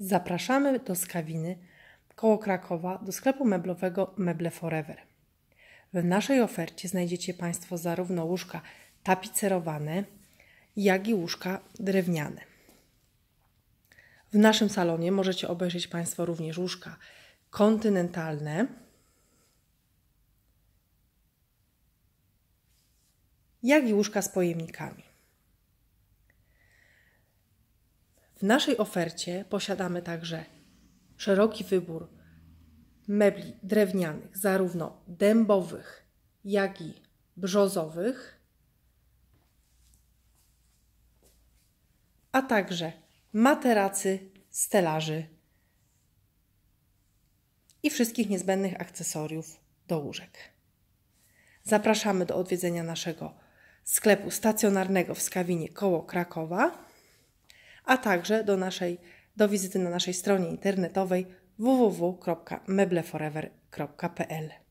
Zapraszamy do Skawiny koło Krakowa do sklepu meblowego Meble Forever. W naszej ofercie znajdziecie Państwo zarówno łóżka tapicerowane, jak i łóżka drewniane. W naszym salonie możecie obejrzeć Państwo również łóżka kontynentalne, jak i łóżka z pojemnikami. W naszej ofercie posiadamy także szeroki wybór mebli drewnianych, zarówno dębowych, jak i brzozowych, a także materacy, stelaży i wszystkich niezbędnych akcesoriów do łóżek. Zapraszamy do odwiedzenia naszego sklepu stacjonarnego w Skawinie koło Krakowa a także do, naszej, do wizyty na naszej stronie internetowej www.mebleforever.pl.